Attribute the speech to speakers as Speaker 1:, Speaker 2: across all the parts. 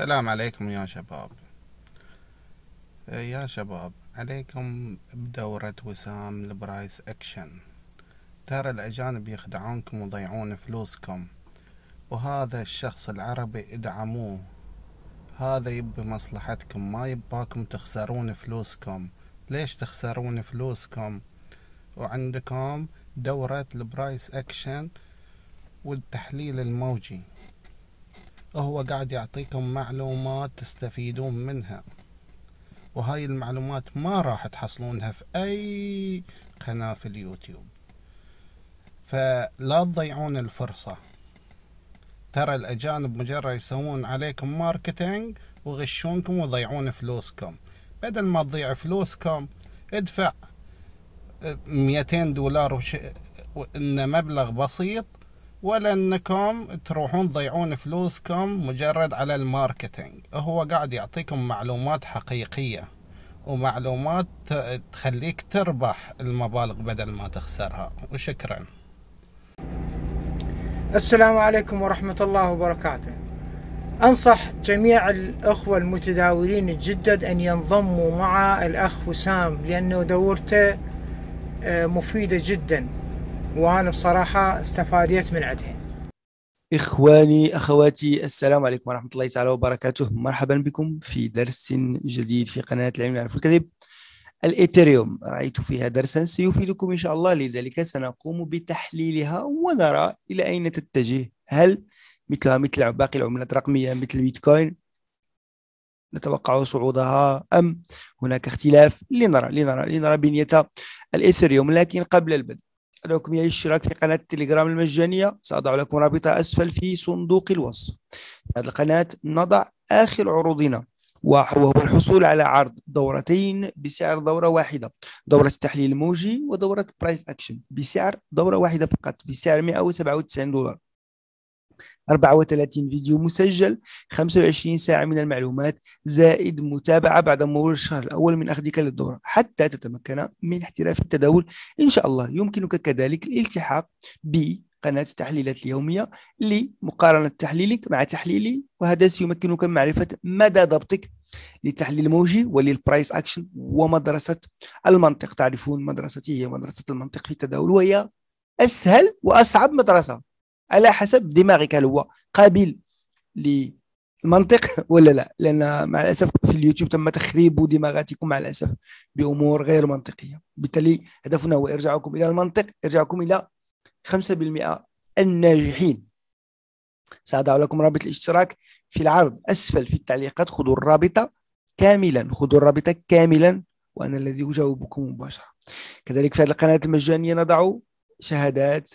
Speaker 1: السلام عليكم يا شباب آه، يا شباب عليكم بدورة وسام البرايس اكشن ترى الاجانب يخدعونكم ويضيعون فلوسكم وهذا الشخص العربي ادعموه هذا يبي مصلحتكم ما يباكم تخسرون فلوسكم ليش تخسرون فلوسكم وعندكم دورة البرايس اكشن والتحليل الموجي هو قاعد يعطيكم معلومات تستفيدون منها وهاي المعلومات ما راح تحصلونها في أي قناة في اليوتيوب فلا تضيعون الفرصة ترى الأجانب مجرد يسوون عليكم ماركتينج ويغشونكم ويضيعون فلوسكم بدل ما تضيع فلوسكم ادفع 200 دولار وش... إن مبلغ بسيط ولا انكم تروحون تضيعون فلوسكم مجرد على الماركتينج هو قاعد يعطيكم معلومات حقيقية ومعلومات تخليك تربح المبالغ بدل ما تخسرها وشكرا
Speaker 2: السلام عليكم ورحمة الله وبركاته أنصح جميع الأخوة المتداولين الجدد أن ينضموا مع الأخ وسام لأنه دورته آه، مفيدة جداً وانا بصراحه استفاديت من عدها إخواني أخواتي السلام عليكم ورحمة الله تعالى وبركاته مرحبا بكم في درس جديد في قناة العلم يعرف الكذب الإيثيريوم رأيت فيها درسا سيفيدكم إن شاء الله لذلك سنقوم بتحليلها ونرى إلى أين تتجه هل مثلها مثل باقي العملات الرقمية مثل البيتكوين نتوقع صعودها أم هناك اختلاف لنرى لنرى لنرى بنية الإيثيريوم لكن قبل البدء أدعوكم إلى الاشتراك في قناة التليجرام المجانية سأضع لكم رابطها أسفل في صندوق الوصف في هذه القناة نضع آخر عروضنا وهو الحصول على عرض دورتين بسعر دورة واحدة دورة التحليل الموجي ودورة برايس أكشن بسعر دورة واحدة فقط بسعر 197 دولار 34 فيديو مسجل 25 ساعة من المعلومات زائد متابعة بعد مرور الشهر الأول من أخذك للدورة حتى تتمكن من احتراف التداول إن شاء الله يمكنك كذلك الالتحاق بقناة التحليلات اليومية لمقارنة تحليلك مع تحليلي وهذا سيمكنك معرفة مدى ضبطك لتحليل الموجي وللبرايس اكشن ومدرسه المنطق تعرفون مدرستي هي مدرسه المنطق في التداول وهي اسهل واصعب مدرسه على حسب دماغك هل هو قابل للمنطق ولا لا لان مع الاسف في اليوتيوب تم تخريب دماغاتكم مع الاسف بامور غير منطقيه بالتالي هدفنا هو ارجاعكم الى المنطق ارجاعكم الى 5% الناجحين سأضع لكم رابط الاشتراك في العرض أسفل في التعليقات خذوا الرابطة كاملا خذوا الرابطة كاملا وأنا الذي أجاوبكم مباشرة كذلك في هذه القناة المجانية نضع شهادات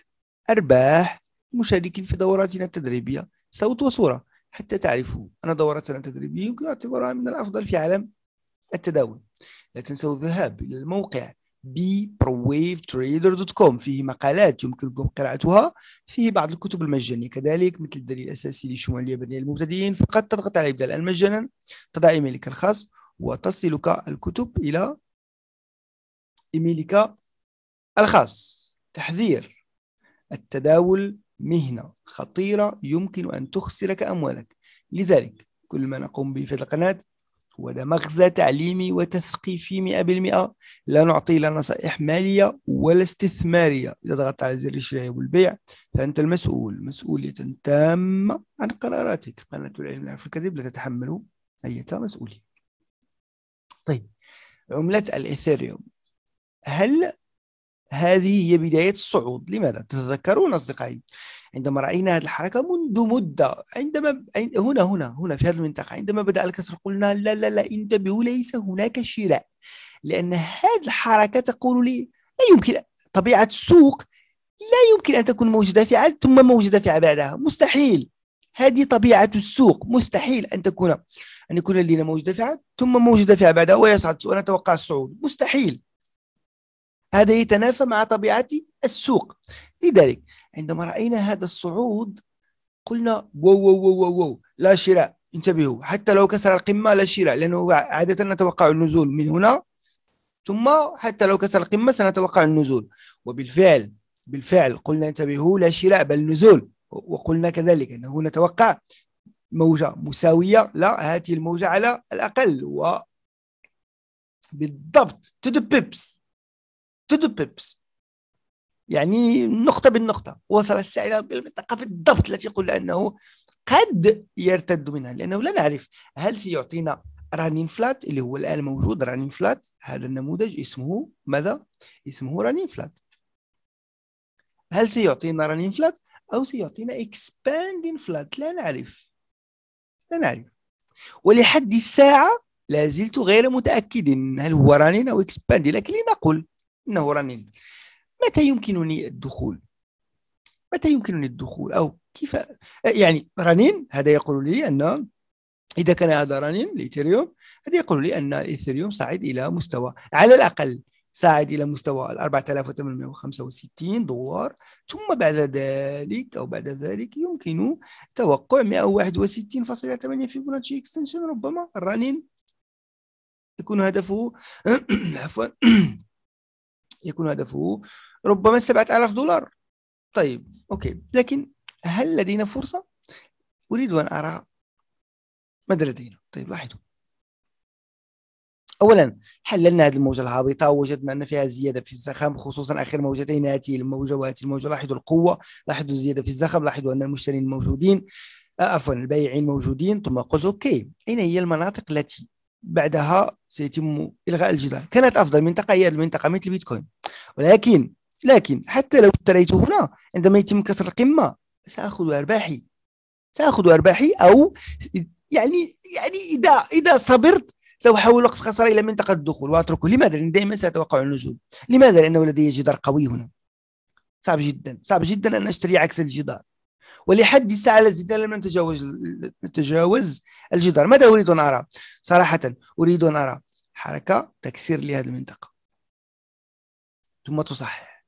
Speaker 2: أرباح المشاركين في دوراتنا التدريبية صوت وصورة حتى تعرفوا أن دورتنا التدريبية يمكن اعتبارها من الأفضل في عالم التداول لا تنسوا الذهاب إلى الموقع bprowavetrader.com فيه مقالات يمكنكم قراءتها فيه بعض الكتب المجانية كذلك مثل الدليل الأساسي لشمول اليابانية للمبتدئين فقط تضغط على إبدال مجانا تضع إيميلك الخاص وتصلك الكتب إلى إيميلك الخاص تحذير التداول مهنة خطيرة يمكن أن تخسرك أموالك لذلك كل ما نقوم به في القناة هو ده مغزى تعليمي وتثقيفي 100% لا نعطي لا نصائح مالية ولا استثمارية إذا ضغطت على زر الشراء والبيع فأنت المسؤول مسؤولية تامة عن قراراتك قناة العلم لا في الكذب لا تتحمل أي مسؤولية طيب عملة الإيثيريوم هل هذه هي بداية الصعود لماذا؟ تتذكرون أصدقائي عندما رأينا هذه الحركة منذ مدة عندما هنا هنا هنا في هذه المنطقة عندما بدأ الكسر قلنا لا لا لا انتبهوا ليس هناك شراء لأن هذه الحركة تقول لي لا يمكن طبيعة السوق لا يمكن أن تكون موجودة في عاد ثم موجودة في بعدها مستحيل هذه طبيعة السوق مستحيل أن تكون أن يكون لدينا موجودة في عاد ثم موجودة في بعدها ويصعد ونتوقع الصعود مستحيل هذا يتنافى مع طبيعة السوق لذلك عندما رأينا هذا الصعود قلنا وو وو وو وو لا شراء انتبهوا حتى لو كسر القمة لا شراء لأنه عادة نتوقع النزول من هنا ثم حتى لو كسر القمة سنتوقع النزول وبالفعل بالفعل قلنا انتبهوا لا شراء بل نزول وقلنا كذلك أنه نتوقع موجة مساوية لا هذه الموجة على الأقل و بالضبط to the pips تو بيبس يعني نقطة بالنقطة وصل السعر بالمنطقة بالضبط التي قلنا أنه قد يرتد منها لأنه لا نعرف هل سيعطينا رانين فلات اللي هو الآن موجود رانين فلات هذا النموذج اسمه ماذا؟ اسمه رانين فلات هل سيعطينا رانين فلات أو سيعطينا اكسباندين فلات لا نعرف لا نعرف ولحد الساعة لا زلت غير متأكد هل هو رانين أو اكسباندين لكن لنقل انه رنين متى يمكنني الدخول متى يمكنني الدخول او كيف يعني رنين هذا يقول لي ان اذا كان هذا رنين الايثيريوم هذا يقول لي ان الايثيريوم صعد الى مستوى على الاقل صعد الى مستوى ال 4865 دولار ثم بعد ذلك او بعد ذلك يمكن توقع 161.8 فيبوناتشي اكستنشن ربما الرنين يكون هدفه عفوا يكون هدفه ربما 7000 دولار طيب أوكي لكن هل لدينا فرصة؟ أريد أن أرى ماذا لدينا طيب لاحظوا اولا حللنا هذه الموجه الهابطه وجدنا ان فيها زياده في الزخم خصوصا اخر موجتين هاته الموجه وهاته الموجه لاحظوا القوه لاحظوا الزياده في الزخم لاحظوا ان المشترين موجودين آه، عفوا البائعين موجودين ثم قلت اوكي اين هي المناطق التي بعدها سيتم إلغاء الجدار كانت أفضل منطقة هي المنطقة مثل البيتكوين ولكن لكن حتى لو اشتريت هنا عندما يتم كسر القمة سأخذ أرباحي سأخذ أرباحي أو يعني يعني إذا إذا صبرت سأحول وقت خسارة إلى منطقة الدخول وأتركه لماذا؟ لأن دائما سأتوقع النزول لماذا؟ لأنه لدي جدار قوي هنا صعب جدا صعب جدا أن أشتري عكس الجدار ولحد الساعة التي لم نتجاوز نتجاوز الجدار ماذا أريد أن أرى؟ صراحة أريد أن أرى حركة تكسير لهذه المنطقة ثم تصحح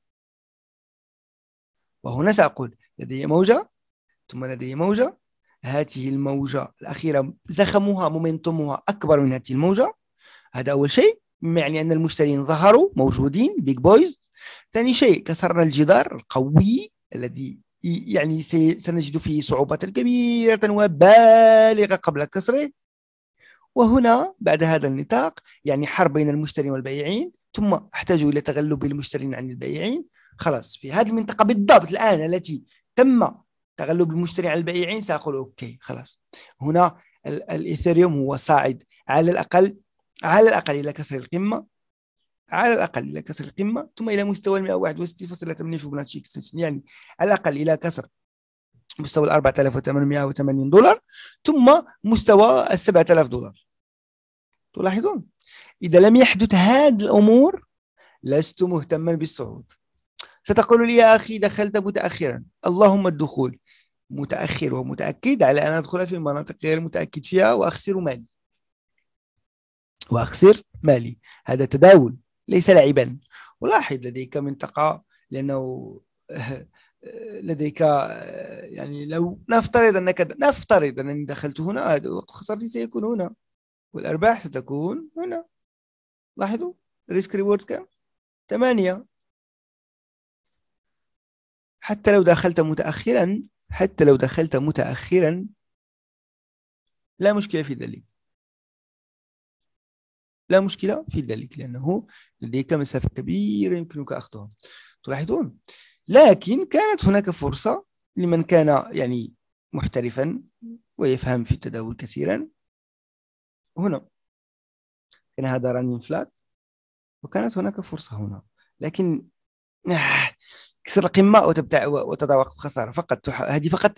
Speaker 2: وهنا سأقول لدي موجة ثم لدي موجة هذه الموجة الأخيرة زخمها مومنتومها أكبر من هذه الموجة هذا أول شيء يعني أن المشترين ظهروا موجودين بيج بويز ثاني شيء كسرنا الجدار القوي الذي يعني سنجد فيه صعوبة كبيرة وبالغة قبل كسره وهنا بعد هذا النطاق يعني حرب بين المشترين والبائعين ثم احتاج إلى تغلب المشترين عن البائعين خلاص في هذه المنطقة بالضبط الآن التي تم تغلب المشتري على البائعين سأقول أوكي خلاص هنا الإيثيريوم هو صاعد على الأقل على الأقل إلى كسر القمة على الاقل الى كسر القمه ثم الى مستوى 161.8 يعني على الاقل الى كسر مستوى ال 4880 دولار ثم مستوى ال 7000 دولار تلاحظون اذا لم يحدث هذه الامور لست مهتما بالصعود ستقول لي يا اخي دخلت متاخرا اللهم الدخول متاخر ومتاكد على ان ادخل في المناطق غير متاكد فيها واخسر مالي واخسر مالي هذا تداول ليس لاعبا ولاحظ لديك منطقة لأنه لديك يعني لو نفترض أنك نفترض أنني دخلت هنا خسارتي سيكون هنا والأرباح ستكون هنا لاحظوا ريسك ريورد كم؟ ثمانية حتى لو دخلت متأخرا حتى لو دخلت متأخرا لا مشكلة في ذلك لا مشكلة في ذلك لأنه لديك مسافة كبيرة يمكنك أخذها تلاحظون لكن كانت هناك فرصة لمن كان يعني محترفا ويفهم في التداول كثيرا هنا كان هذا رانين فلات وكانت هناك فرصة هنا لكن آه، كسر القمة وتبتع وتتوقف خسارة فقط هذه فقط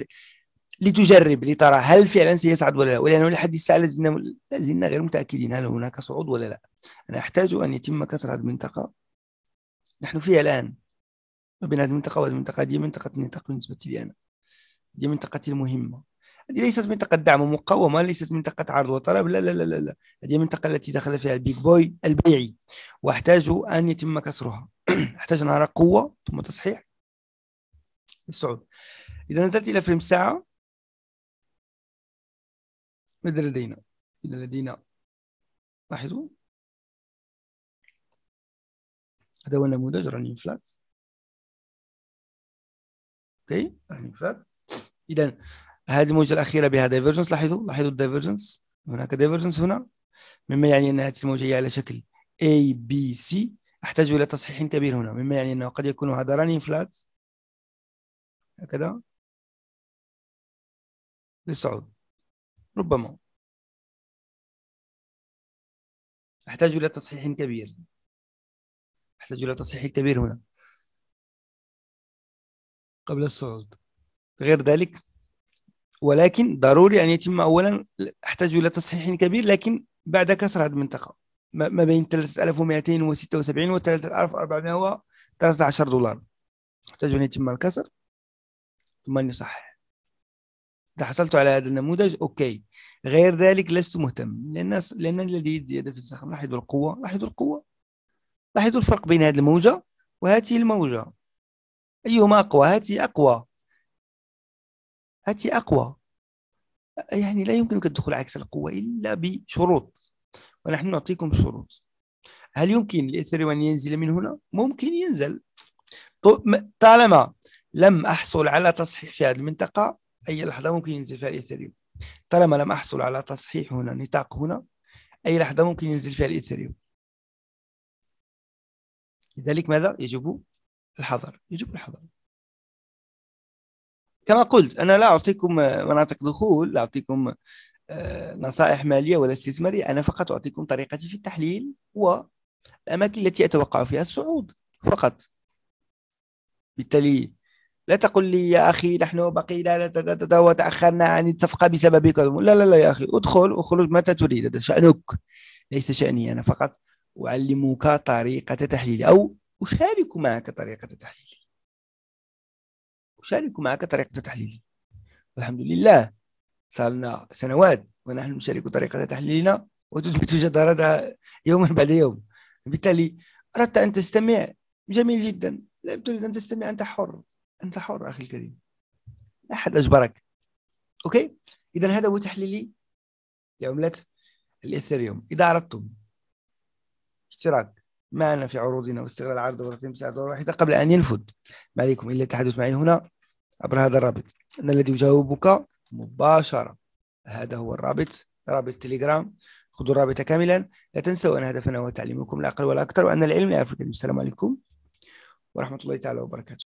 Speaker 2: لتجرب لترى هل فعلا سيصعد ولا لا ولانه لحد الساعه لازلنا لازلنا غير متاكدين هل هناك صعود ولا لا انا احتاج ان يتم كسر هذه المنطقه نحن فيها الان ما بين هذه المنطقه وهذه المنطقه هذه منطقه النطاق بالنسبه لي انا هي منطقتي المهمه هذه ليست منطقة دعم ومقاومة ليست منطقة عرض وطلب لا لا لا لا, هذه المنطقة التي دخل فيها البيج بوي البيعي وأحتاج أن يتم كسرها أحتاج أن أرى قوة ثم تصحيح للصعود إذا نزلت إلى فريم الساعة ماذا لدينا إلى لدينا لاحظوا هذا هو النموذج راني فلات اوكي راني فلات اذا هذه الموجه الاخيره بها دايفرجنس لاحظوا لاحظوا الدايفرجنس هناك دايفرجنس هنا مما يعني ان هذه الموجه هي على شكل A B C احتاج الى تصحيح كبير هنا مما يعني انه قد يكون هذا راني فلات هكذا للصعود ربما أحتاج إلى تصحيح كبير أحتاج إلى تصحيح كبير هنا قبل الصعود غير ذلك ولكن ضروري أن يتم أولا أحتاج إلى تصحيح كبير لكن بعد كسر هذه المنطقة ما بين 3276 و 3413 دولار احتاج أن يتم الكسر ثم أن يصحح حصلت على هذا النموذج اوكي غير ذلك لست مهتم لان لان الذي زياده في الزخم لاحظوا القوه لاحظوا القوه لاحظوا الفرق بين هذه الموجه وهذه الموجه ايهما اقوى هذه اقوى هذه اقوى يعني لا يمكنك الدخول عكس القوه الا بشروط ونحن نعطيكم شروط هل يمكن لإثيريوم أن ينزل من هنا؟ ممكن ينزل طالما لم أحصل على تصحيح في هذه المنطقة أي لحظة ممكن ينزل فيها الإيثيريوم طالما لم أحصل على تصحيح هنا نطاق هنا أي لحظة ممكن ينزل فيها الإيثيريوم لذلك ماذا يجب الحذر يجب الحذر كما قلت أنا لا أعطيكم مناطق دخول لا أعطيكم آه، نصائح مالية ولا استثمارية أنا فقط أعطيكم طريقتي في التحليل والأماكن التي أتوقع فيها الصعود فقط بالتالي لا تقل لي يا أخي نحن بقينا وتأخرنا عن الصفقة بسببك لا لا لا يا أخي ادخل وخرج متى تريد هذا شأنك ليس شأني أنا فقط أعلمك طريقة تحليلي أو أشارك معك طريقة تحليلي أشارك معك طريقة تحليلي الحمد لله صار لنا سنوات ونحن نشارك طريقة تحليلنا وتثبت جدارتها يوما بعد يوم بالتالي أردت أن تستمع جميل جدا لم تريد أن تستمع أنت حر انت حر اخي الكريم لا احد اجبرك اوكي اذا هذا هو تحليلي لعمله الايثيريوم اذا اردتم اشتراك معنا في عروضنا واستغلال عرض مرتين بسعر دولار واحده قبل ان ينفذ ما عليكم الا التحدث معي هنا عبر هذا الرابط انا الذي اجاوبك مباشره هذا هو الرابط رابط تليجرام خذوا الرابط كاملا لا تنسوا ان هدفنا هو تعليمكم لا اقل ولا اكثر وان العلم لا يفرق السلام عليكم ورحمه الله تعالى وبركاته